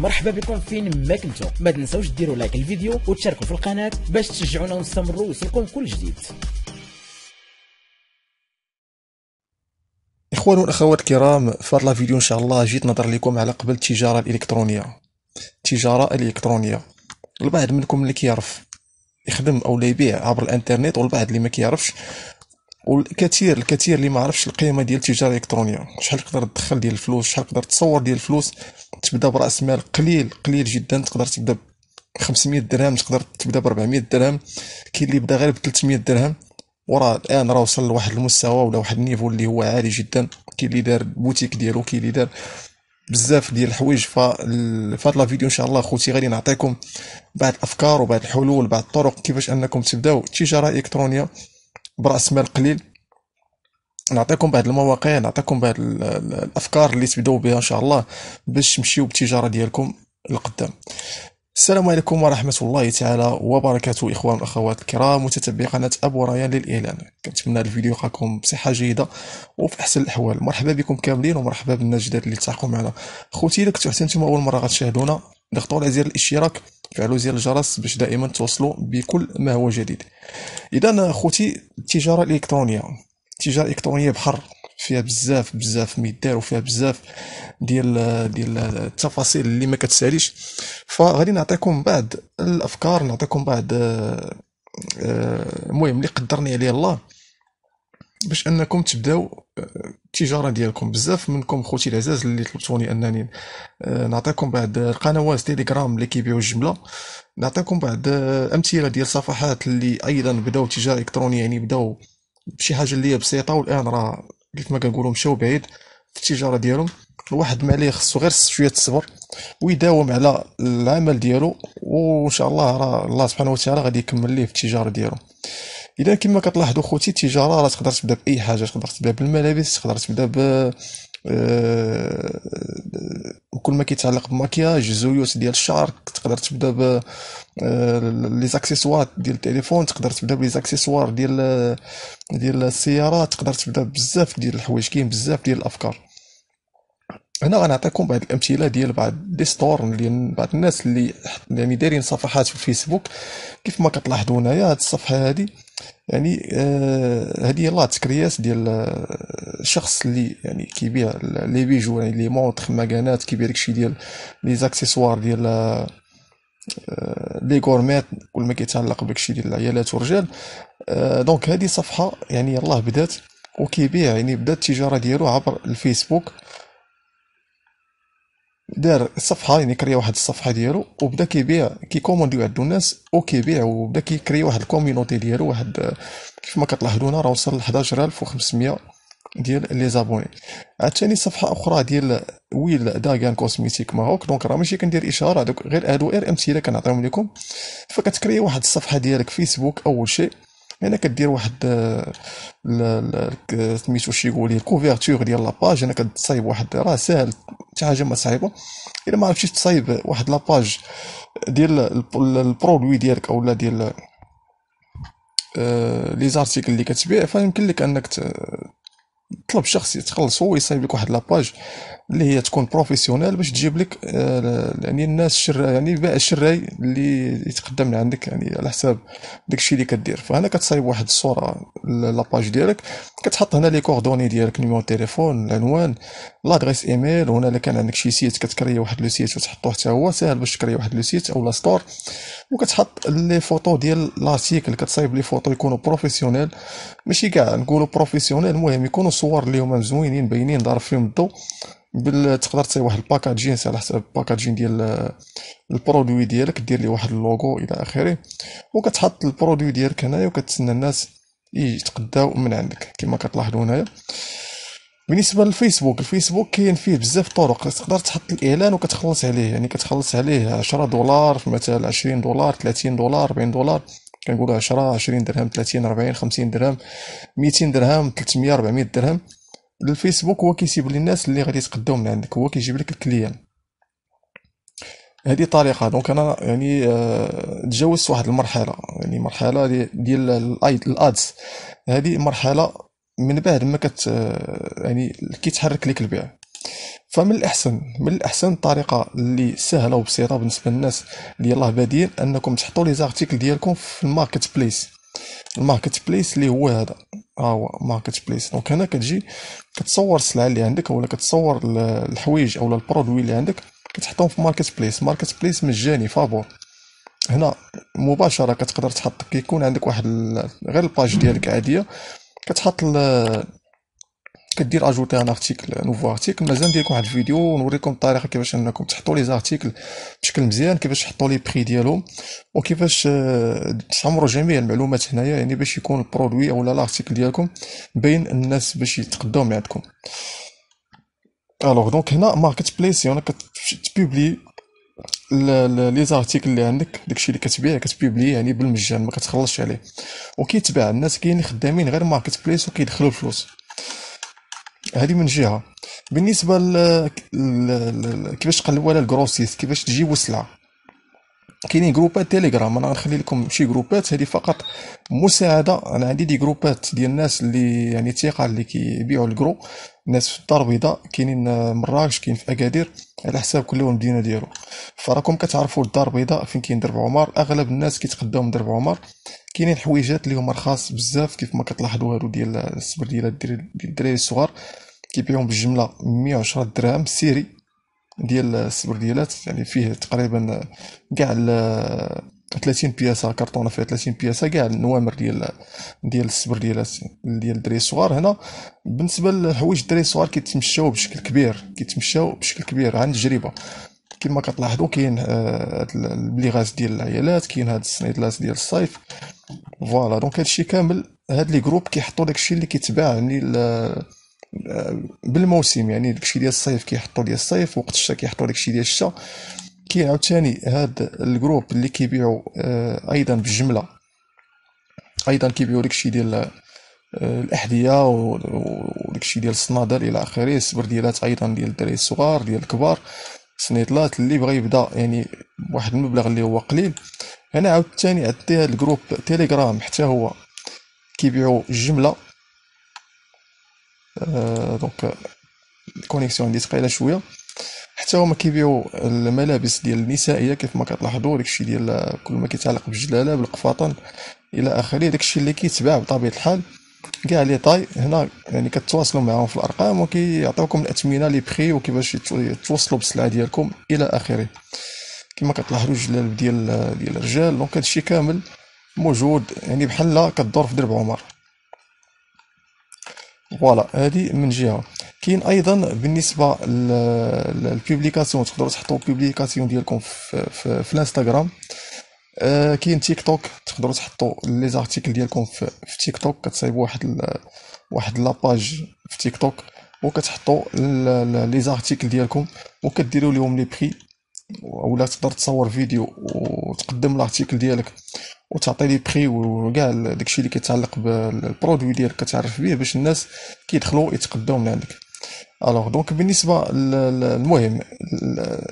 مرحبا بكم فين ما كنتو ما تنساوش ديروا لايك الفيديو وتشاركوا في القناه باش تشجعونا ونستمروا يوصلكم كل جديد اخوان والاخوات الكرام في هذا الفيديو ان شاء الله جيت نهضر لكم على قبل التجاره الالكترونيه التجاره الالكترونيه البعض منكم اللي كيعرف يخدم او لا يبيع عبر الانترنت والبعض اللي ما كيعرفش والكثير الكثير اللي ما عرفش القيمه ديال التجاره الالكترونيه شحال تقدر تدخل ديال الفلوس شحال تقدر تصور ديال الفلوس تبدا براس مال قليل قليل جدا تقدر تبدا ب 500 درهم تقدر تبدا ب 400 درهم كاين اللي بدا غير ب 300 درهم وراه الان راه وصل لواحد المستوى ولا واحد النيفو اللي هو عالي جدا كاين اللي دار البوتيك ديالو كاين اللي دار بزاف ديال الحوايج ف فهاد لا فيديو ان شاء الله خوتي غادي نعطيكم بعض الافكار وبعض الحلول بعض الطرق كيفاش انكم تبداو التجاره الالكترونيه براس مال قليل نعطيكم بعض المواقع نعطيكم بعض الافكار اللي تبداو بها ان شاء الله باش تمشيو بالتجاره ديالكم لقدام السلام عليكم ورحمة الله تعالى وبركاته إخوان الاخوات الكرام متتبعي قناة أبو ريان للإعلان كنتمنى الفيديو يلقاكم بصحة جيدة وفي أحسن الأحوال مرحبا بكم كاملين ومرحبا بالناس الجداد اللي التحقوا معنا خوتي لك كنتو حتى أول مرة غتشاهدونا ضغطوا على زر الاشتراك فعلوا زر الجرس باش دائما توصلوا بكل ما هو جديد إذا خوتي التجارة الإلكترونية التجاره الالكترونيه بحر فيها بزاف بزاف ما يدار وفيها بزاف ديال ديال التفاصيل اللي ما كتساليش فغادي نعطيكم بعض الافكار نعطيكم بعض آه، آه، المهم اللي قدرني عليه الله باش انكم تبداو آه، التجاره ديالكم بزاف منكم خوتي العزاز اللي طلبتوني انني نعطيكم بعض القنوات تيليجرام اللي كيبيعوا الجمله نعطيكم بعض امثله ديال صفحات اللي ايضا بداو التجاره الالكترونيه يعني بداو بشي حاجه اللي هي بسيطه والان راه كيف ما كنقولوا مشاو بعيد في التجاره ديالهم الواحد ما عليه خصو غير شويه الصبر ويداوم على العمل ديالو وان شاء الله راه الله سبحانه وتعالى غادي يكمل ليه في التجاره ديالو اذا كما كتلاحظوا خوتي التجاره راه تقدر تبدا باي حاجه تقدر تبدا بالملابس تقدر تبدا ب وكل آه، ما كيتعلق بالماكياج زيوت ديال الشعر تقدر تبدا ب آه، لي زاكسيسوار ديال التليفون تقدر تبدا بلي زاكسيسوار ديال ديال السيارات تقدر تبدا بزاف ديال الحوايج كاين بزاف ديال الافكار هنا غنعطيكم بعض الامثله ديال بعض دي ستور اللي بعض الناس اللي يعني دايرين صفحات في الفيسبوك كيف ما كتلاحظوا هنايا هاد الصفحه هادي يعني آه، هذه هي لا تكريات ديال الشخص آه، اللي يعني كيبيع لي بيجو يعني لي مونطخ مكانات كيبيع داكشي ديال لي زاكسيسوار ديال آه، لي غورميت كل ما كيتعلق بداكشي ديال العيالات والرجال دونك هذه صفحه يعني الله بدات وكيبيع يعني بدات التجاره ديالو عبر الفيسبوك دار الصفحه يعني كري واحد الصفحه ديالو وبدا كيبيع كيكوموندي واحد الناس وكيبيع وبدا كيكري واحد الكوميونيتي ديالو واحد كيف ما هنا راه وصل ل 11500 ديال لي زابوني عاوتاني صفحه اخرى ديال ويل داغان كوسميتيك ماروك دونك راه ماشي كندير اشاره دوك غير هادو غير امثله كنعطيهم لكم فكتكري واحد الصفحه ديالك فيسبوك اول شيء هنا كدير واحد آه، سميتو شي يقول الكوفرتور ديال لاباج انا كتصايب واحد راه ساهل شي حاجه ما صعيبه الا ما عرفتيش تصايب واحد لاباج ديال البرودوي ديالك اولا ديال آه، لي زارتيكل اللي كتبيع فيمكن لك انك طلب شخص يتخلص هو يصايب لك واحد لاباج اللي هي تكون بروفيسيونيل باش تجيب لك آه، يعني الناس الشر يعني البائع الشراي اللي يتقدم عندك يعني على حساب داكشي اللي كدير فهنا كتصايب واحد الصوره لاباج ديالك كتحط هنا لي كوردوني ديالك نيميرو تليفون العنوان لادريس ايميل وهنا الا كان عندك شي سيت كتكري واحد لو سيت وتحطوه حتى هو ساهل باش تكري واحد لو سيت او لا ستور وكتحط لي فوطو ديال لاسيكل كتصايب لي فوطو يكونوا بروفيسيونيل ماشي كاع نقولوا بروفيسيونيل المهم يكونوا صور اللي هما زوينين باينين ضارب فيهم الضو تقدر تصايب واحد الباكاجين على حسب الباكاجين ديال البرودوي ديالك دير لي واحد اللوغو الى اخره وكتحط البرودوي ديالك هنايا وكتسنى الناس يتقداو من عندك كما كتلاحظون هنايا بالنسبه للفيسبوك الفيسبوك كاين فيه بزاف طرق تقدر تحط الاعلان وكتخلص عليه يعني كتخلص عليه 10 دولار مثلا 20 دولار 30 دولار 40 دولار كنقولوا 10 20 درهم 30 40 50 درهم 200 درهم 300 400 درهم الفيسبوك هو كيسيب للناس اللي غادي يتقدموا من عندك هو كيجيب لك الكليان هذه طريقه دونك انا يعني آه، تجاوزت واحد المرحله يعني مرحله ديال الادز هذه مرحله من بعد ما كت يعني كيتحرك لك البيع فمن الاحسن من الاحسن طريقه اللي سهله وبسيطه بالنسبه للناس اللي يلاه بادين انكم تحطوا لي زارتيكل ديالكم في الماركت بليس الماركت بليس اللي هو هذا ها هو ماركت بليس دونك هنا كتجي كتصور السلعه اللي عندك ولا كتصور الحوايج اولا البرودوي اللي عندك كتحطهم في ماركت بليس ماركت بليس مجاني فابور هنا مباشره كتقدر تحط كيكون عندك واحد غير الباج ديالك عاديه كتحط ال كدير اجوتي ان ارتيكل نوفو ارتيكل مازال ندير لكم واحد الفيديو ونوريكم الطريقه كيفاش انكم تحطوا لي زارتيكل بشكل مزيان كيفاش تحطوا لي بري ديالهم وكيفاش آه، تعمروا جميع المعلومات هنايا يعني باش يكون البرودوي اولا لارتيكل ديالكم بين الناس باش يتقداو من عندكم الوغ دونك هنا ماركت بليس هنا كتبوبلي لي زارتيكل اللي عندك داكشي اللي كتبيع كتبيبلي يعني بالمجان ما كتخلصش عليه وكيتباع الناس كاين خدامين غير ماركت بليس وكيدخلوا الفلوس هذه من جهه بالنسبه ل... كيفاش تقلبوا على الكروسيس كيفاش تجيبوا سلعه كاينين جروبات تيليجرام انا غنخلي لكم شي جروبات هذه فقط مساعده انا عندي دي جروبات ديال الناس اللي يعني الثقال اللي كيبيعوا الكرو الناس في الدار البيضاء كاينين مراكش كاين في اكادير على حساب كل المدينه ديالو فراكم كتعرفوا الدار البيضاء فين كاين درب عمر اغلب الناس كيتقداو من درب عمر كاينين حويجات اللي هما رخاص بزاف كيف ما كتلاحظوا هادو ديال السبرديلات ديال الدراري الصغار كيبيعهم بالجمله 110 درهم سيري ديال السبر ديالات يعني فيه تقريبا كاع 30 بياسه كرتونه فيها 30 بياسه كاع النوامر ديال ديال السبر ديال ديال الصغار هنا بالنسبه لحوايج الدري الصغار كيتمشاو بشكل كبير كيتمشاو بشكل كبير عن تجربه كما كتلاحظوا كاين آه، هاد البليغاز ديال العيالات كاين هاد السنيدلاس ديال الصيف فوالا دونك هادشي كامل هاد لي جروب كيحطوا داكشي اللي كيتباع يعني بالموسم يعني داكشي ديال الصيف كيحطوا ديال الصيف وقت الشتاء كيحطوا داكشي ديال الشتاء كاين عاوتاني هاد الجروب اللي كيبيعوا آه، ايضا بالجمله ايضا كيبيعوا داكشي ديال آه، الاحذيه وداكشي ديال الصنادل الى اخره السبرديلات ايضا ديال الدراري الصغار ديال الكبار سنيطلات اللي بغى يبدا يعني بواحد المبلغ اللي هو قليل انا عاوتاني عندي هاد الجروب تيليجرام حتى هو كيبيعوا الجمله آه، دونك الكونيكسيون عندي ثقيله شويه حتى هما كيبيعوا الملابس ديال النسائيه كيف ما كتلاحظوا داكشي ديال كل ما كيتعلق بالجلاله بالقفاطن الى اخره داكشي اللي كيتباع بطبيعه الحال كاع لي طاي هنا يعني كتواصلوا معاهم في الارقام وكيعطيوكم الاثمنه لي بري وكيفاش توصلوا بالسلعه ديالكم الى اخره كما كتلاحظوا الجلالب ديال ديال الرجال دونك هادشي كامل موجود يعني بحال كدور في درب عمر فوالا هذه من جهه كاين ايضا بالنسبه للبوبليكاسيون تقدروا تحطوا بوبليكاسيون ديالكم في, في, الانستغرام آه، كاين تيك توك تقدروا تحطوا لي زارتيكل ديالكم في, في تيك توك كتصايبوا واحد واحد لاباج في تيك توك وكتحطوا لي زارتيكل ديالكم وكديروا لهم لي بري ولا تقدر تصور فيديو وتقدم الارتيكل ديالك وتعطي لي بري وكاع داكشي اللي كيتعلق بالبرودوي ديالك كتعرف بيه باش الناس كيدخلوا يتقداو من عندك الوغ دونك بالنسبه للمهم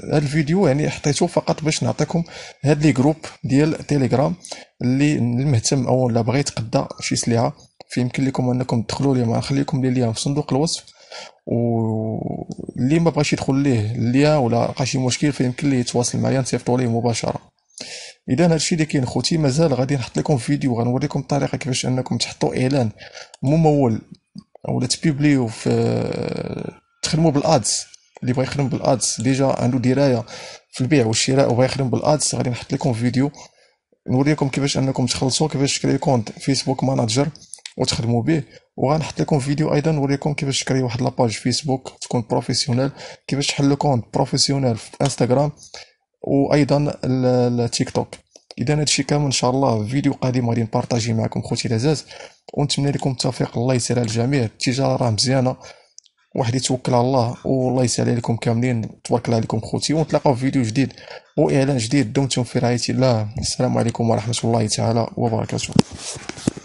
هذا الفيديو يعني حطيته فقط باش نعطيكم هاد لي جروب ديال تيليجرام اللي المهتم او لا بغيت يتقدا شي سلعه فيمكن لكم انكم تدخلوا ليه نخليكم لي في صندوق الوصف و اللي ما بغاش يدخل ليه ليا ولا لقى شي مشكل فيمكن ليه يتواصل معايا نصيفطوا ليه مباشره اذا هادشي اللي كاين خوتي مازال غادي نحط لكم فيديو غنوريكم الطريقه كيفاش انكم تحطوا اعلان ممول ولا تبيبليو في آه، تخدموا بالادز اللي بغى يخدم بالادز ديجا عنده درايه في البيع والشراء وبغى يخدم بالادز غادي نحط لكم فيديو نوريكم كيفاش انكم تخلصوا كيفاش تكريو كونت فيسبوك ماناجر وتخدموا به وغنحط لكم فيديو ايضا نوريكم كيفاش تكري واحد لاباج فيسبوك تكون بروفيسيونيل كيفاش تحل كونت بروفيسيونيل في انستغرام وايضا التيك توك اذا هادشي كامل ان شاء الله في فيديو قادم غادي نبارطاجي معكم خوتي العزاز ونتمنى لكم التوفيق الله يسهل على الجميع التجاره راه مزيانه واحد يتوكل على الله والله يسهل عليكم كاملين تبارك الله عليكم خوتي ونتلاقاو في فيديو جديد واعلان جديد دمتم في رعايه الله السلام عليكم ورحمه الله تعالى وبركاته